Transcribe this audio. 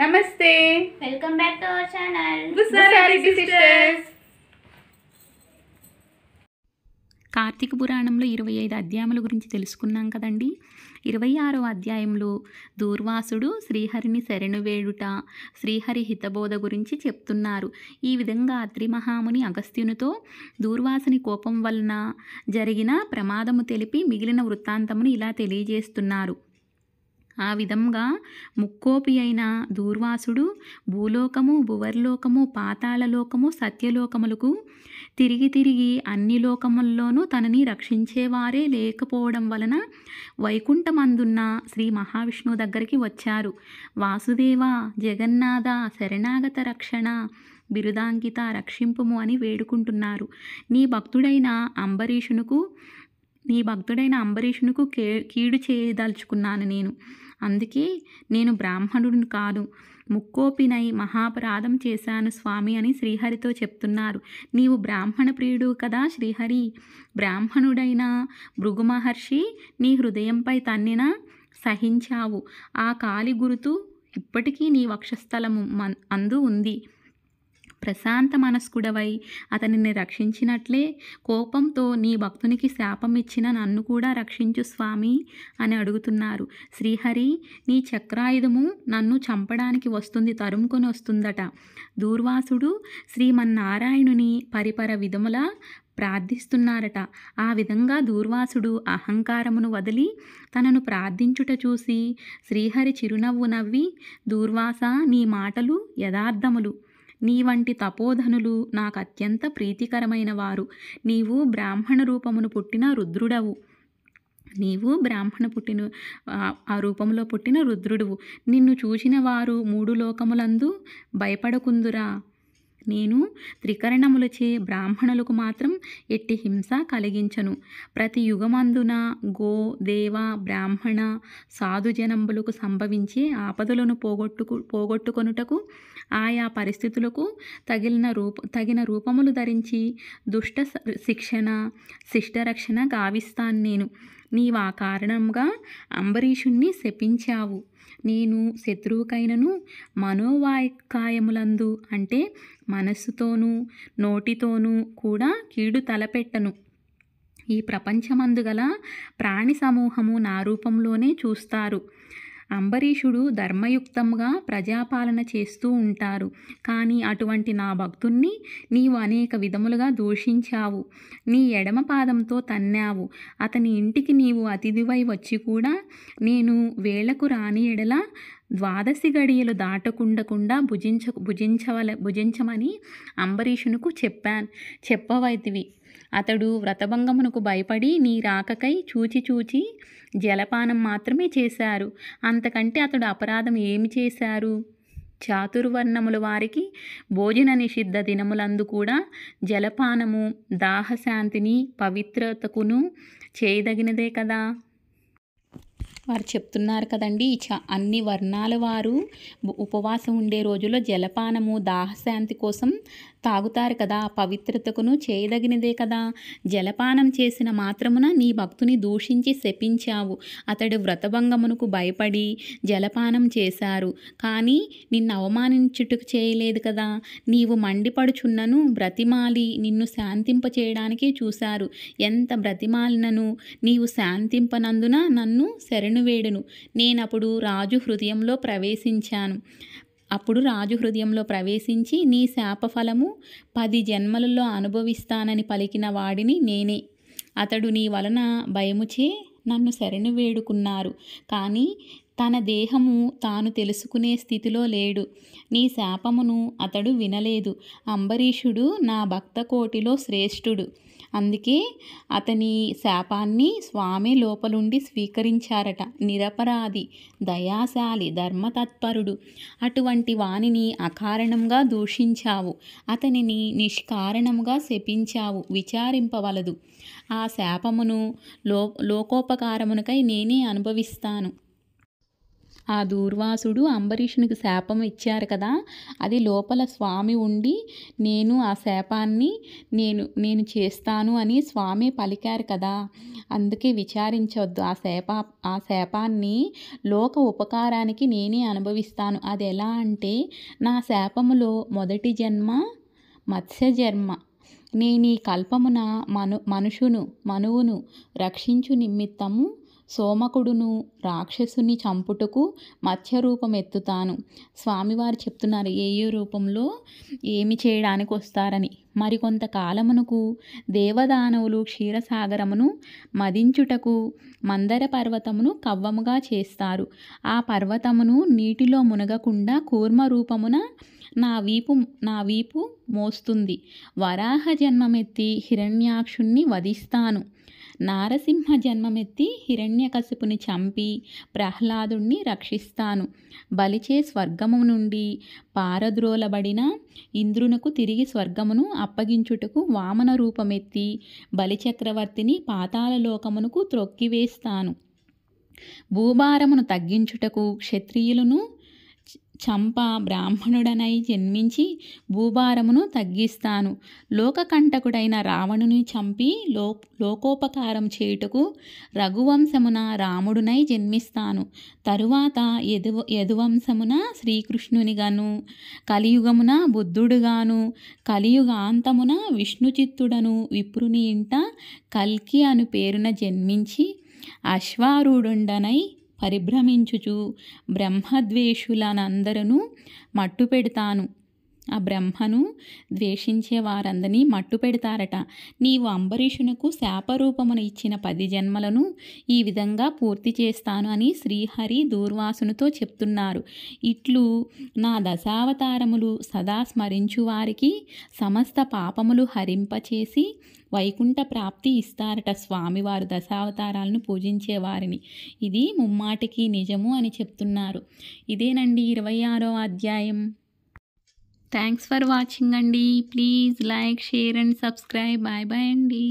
నమస్తే welcome back to our channel sisters Kartika పురాణంలో ఇరవై ఐదు అధ్యాయముల గురించి తెలుసుకున్నాం కదండి ఇరవై ఆరో అధ్యాయంలో దూర్వాసుడు శ్రీహరిని శరణు వేడుట శ్రీహరి హితబోధ గురించి చెప్తున్నారు ఈ విధంగా అత్రిమహాముని అగస్త్యునితో దూర్వాసుని కోపం వలన జరిగిన ప్రమాదము తెలిపి మిగిలిన వృత్తాంతమును ఇలా తెలియజేస్తున్నారు ఆ విధంగా ముక్కోపి అయిన దూర్వాసుడు భూలోకము భువర్లోకము పాతాళలోకము సత్యలోకములకు తిరిగి తిరిగి అన్ని లోకముల్లోనూ తనని రక్షించేవారే లేకపోవడం వలన వైకుంఠమందున్న శ్రీ మహావిష్ణువు దగ్గరికి వచ్చారు వాసుదేవ జగన్నాథ శరణాగత రక్షణ బిరుదాంకిత రక్షింపుము అని వేడుకుంటున్నారు నీ భక్తుడైన అంబరీషునుకు నీ భక్తుడైన అంబరీషునుకు కే కీడు చేయదలుచుకున్నాను నేను అందుకే నేను బ్రాహ్మణుడిని కాదు ముక్కోపినై మహాపరాధం చేశాను స్వామి అని శ్రీహరితో చెప్తున్నారు నీవు బ్రాహ్మణ ప్రియుడు కదా శ్రీహరి బ్రాహ్మణుడైన భృగు మహర్షి నీ హృదయంపై తన్నిన సహించావు ఆ కాలి గురుతు ఇప్పటికీ నీ వక్షస్థలము అందు ఉంది ప్రశాంత మనస్కుడవై అతనిని రక్షించినట్లే కోపంతో నీ భక్తునికి శాపం ఇచ్చిన నన్ను కూడా రక్షించు స్వామి అని అడుగుతున్నారు శ్రీహరి నీ చక్రాయుధము నన్ను చంపడానికి వస్తుంది తరుముకొని వస్తుందట దూర్వాసుడు శ్రీమన్నారాయణుని పరిపర విధముల ప్రార్థిస్తున్నారట ఆ విధంగా దూర్వాసుడు అహంకారమును వదిలి తనను ప్రార్థించుట చూసి శ్రీహరి చిరునవ్వు నవ్వి దూర్వాస నీ మాటలు యథార్థములు నీ వంటి తపోధనులు నాకు అత్యంత ప్రీతికరమైన వారు నీవు బ్రాహ్మణ రూపమును పుట్టిన రుద్రుడవు నీవు బ్రాహ్మణ పుట్టిన ఆ రూపంలో పుట్టిన రుద్రుడువు నిన్ను చూసిన వారు మూడు లోకములందు భయపడకుందురా నేను త్రికరణములచే బ్రాహ్మణులకు మాత్రం ఎట్టి హింస కలిగించను ప్రతి యుగమందున గో దేవ బ్రాహ్మణ సాధుజనంబులకు సంభవించే ఆపదలను పోగొట్టుకు పోగొట్టుకొనుటకు ఆయా పరిస్థితులకు తగిలిన రూప తగిన రూపములు ధరించి దుష్ట శిక్షణ శిష్టరక్షణ గావిస్తాను నేను నీవా కారణంగా అంబరీషుణ్ణి శపించావు నేను శత్రువుకైనను మనోవాయకాయములందు అంటే మనస్సుతోనూ నోటితోనూ కూడా కీడు తలపెట్టను ఈ ప్రపంచమందుగల ప్రాణి సమూహము నా రూపంలోనే చూస్తారు అంబరీషుడు ధర్మయుక్తంగా ప్రజాపాలన చేస్తూ ఉంటారు కానీ అటువంటి నా భక్తుణ్ణి నీవు అనేక విధములుగా దూషించావు నీ ఎడమ పాదంతో తన్నావు అతని ఇంటికి నీవు అతిథివై వచ్చి కూడా నేను వేళకు రాని ఎడల ద్వాదశి గడియలు దాటకుండకుండా భుజించ భుజించవల భుజించమని అంబరీషునకు చెప్పాను చెప్పవైతివి అతడు వ్రతభంగమునకు భయపడి నీ రాకకై చూచి చూచి జలపానం మాత్రమే చేశారు అంతకంటే అతడు అపరాధం ఏమి చేశారు చాతుర్వర్ణముల వారికి భోజన నిషిద్ధ దినములందు కూడా జలపానము దాహశాంతిని పవిత్రతకును చేయదగినదే కదా వారు చెప్తున్నారు కదండి అన్ని వర్ణాల వారు ఉపవాసం ఉండే రోజుల్లో జలపానము దాహశాంతి కోసం తాగుతారు కదా పవిత్రతకును చేయదగినదే కదా జలపానం చేసిన మాత్రమున నీ భక్తుని దూషించి శపించావు అతడు వ్రతభంగమునకు భయపడి జలపానం చేశారు కానీ నిన్ను అవమానించుటకు చేయలేదు కదా నీవు మండిపడుచున్నను బ్రతిమాలి నిన్ను శాంతింప చేయడానికి చూశారు ఎంత బ్రతిమాలినను నీవు శాంతింపనందున నన్ను శరణ వేడను వేడును నేనప్పుడు రాజు హృదయంలో ప్రవేశించాను అప్పుడు రాజు హృదయంలో ప్రవేశించి నీ శాపఫలము పది జన్మలలో అనుభవిస్తానని పలికిన వాడిని నేనే అతడు నీ వలన భయముచే నన్ను శరణు వేడుకున్నారు కానీ తన దేహము తాను తెలుసుకునే స్థితిలో లేడు నీ శాపమును అతడు వినలేదు అంబరీషుడు నా భక్త కోటిలో శ్రేష్ఠుడు అందుకే అతని శాపాన్ని స్వామి లోపలుండి స్వీకరించారట నిరపరాధి దయాశాలి ధర్మతత్పరుడు అటువంటి వాణిని అకారణంగా దూషించావు అతనిని నిష్కారణంగా శపించావు విచారింపవలదు ఆ శాపమును లో లోకోపకారమునకై నేనే అనుభవిస్తాను ఆ దూర్వాసుడు అంబరీషునికి శాపం ఇచ్చారు కదా అది లోపల స్వామి ఉండి నేను ఆ శాపాన్ని నేను నేను చేస్తాను అని స్వామి పలికారు కదా అందుకే విచారించవద్దు ఆ శాప ఆ శాపాన్ని లోక ఉపకారానికి నేనే అనుభవిస్తాను అది ఎలా అంటే నా శాపములో మొదటి జన్మ మత్స్య జన్మ నేను ఈ కల్పమున మను మనుషును మనువును రక్షించు నిమిత్తము సోమకుడును రాక్షసుని చంపుటకు మత్స్య రూపం ఎత్తుతాను స్వామివారు చెప్తున్నారు ఏ ఏ రూపంలో ఏమి చేయడానికి వస్తారని మరికొంతకాలమునకు దేవదానవులు క్షీరసాగరమును మదించుటకు మందర పర్వతమును కవ్వముగా చేస్తారు ఆ పర్వతమును నీటిలో మునగకుండా కూర్మ రూపమున నా వీపు నా వీపు మోస్తుంది వరాహ జన్మమెత్తి హిరణ్యాక్షుణ్ణి వధిస్తాను నారసింహ జన్మమెత్తి హిరణ్యకశిపుని చంపి ప్రహ్లాదుణ్ణి రక్షిస్తాను బలిచే స్వర్గము నుండి పారద్రోలబడిన ఇంద్రునకు తిరిగి స్వర్గమును అప్పగించుటకు వామన రూపమెత్తి బలిచక్రవర్తిని పాతాళలోకమునకు త్రొక్కివేస్తాను భూభారమును తగ్గించుటకు క్షత్రియులను చంప బ్రాహ్మణుడనై జన్మించి భూభారమును తగ్గిస్తాను లోకకంటకుడైన రావణుని చంపి లో లోకోపకారం చేయుటకు రఘువంశమున రాముడునై జన్మిస్తాను తరువాత యదు యదువంశమున శ్రీకృష్ణునిగాను కలియుగమున బుద్ధుడుగాను కలియుగాంతమున విష్ణుచిత్తుడను విప్రుని ఇంట కల్కి అను పేరున జన్మించి అశ్వారూఢుండనై పరిభ్రమించుచు బ్రహ్మద్వేషులనందరూ మట్టు పెడతాను ఆ బ్రహ్మను ద్వేషించే వారందరినీ మట్టు పెడతారట నీవు అంబరీషునకు శాపరూపమును ఇచ్చిన పది జన్మలను ఈ విధంగా పూర్తి చేస్తాను అని శ్రీహరి దూర్వాసునితో చెప్తున్నారు ఇట్లు నా దశావతారములు సదా స్మరించు వారికి సమస్త పాపములు హరింపచేసి వైకుంఠ ప్రాప్తి ఇస్తారట స్వామివారు దశావతారాలను పూజించే వారిని ఇది ముమ్మాటికి నిజము అని చెప్తున్నారు ఇదేనండి ఇరవై ఆరో అధ్యాయం థ్యాంక్స్ ఫర్ వాచింగ్ అండి please like share and subscribe bye bye అండి